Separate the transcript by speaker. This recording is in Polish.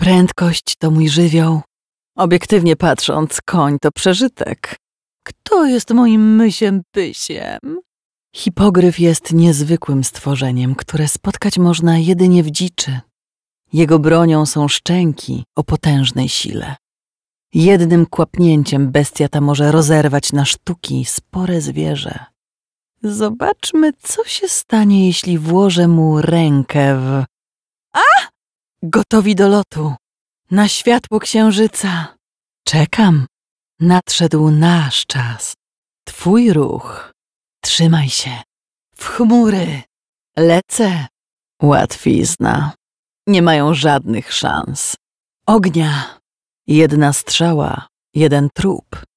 Speaker 1: Prędkość to mój żywioł. Obiektywnie patrząc, koń to przeżytek.
Speaker 2: Kto jest moim mysiem pysiem?
Speaker 1: Hipogryf jest niezwykłym stworzeniem, które spotkać można jedynie w dziczy. Jego bronią są szczęki o potężnej sile. Jednym kłapnięciem bestia ta może rozerwać na sztuki spore zwierzę.
Speaker 3: Zobaczmy, co się
Speaker 1: stanie, jeśli włożę mu rękę w Gotowi do lotu. Na światło księżyca. Czekam. Nadszedł nasz czas. Twój ruch. Trzymaj się. W chmury.
Speaker 4: Lecę. Łatwizna. Nie mają
Speaker 1: żadnych szans. Ognia. Jedna strzała, jeden trup.